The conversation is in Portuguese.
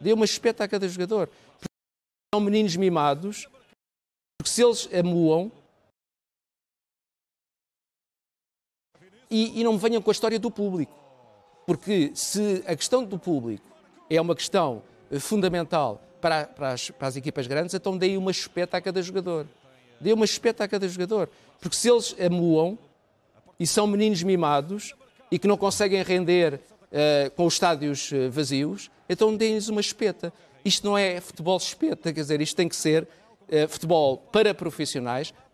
dê uma espeta a cada jogador. São meninos mimados, porque se eles amuam. E, e não me venham com a história do público. Porque se a questão do público é uma questão eh, fundamental para, para, as, para as equipas grandes, então dê uma espeta a cada jogador. Dê uma espeta a cada jogador. Porque se eles amuam e são meninos mimados e que não conseguem render eh, com os estádios eh, vazios, então deem-lhes uma espeta. Isto não é futebol espeta, quer dizer, isto tem que ser uh, futebol para profissionais,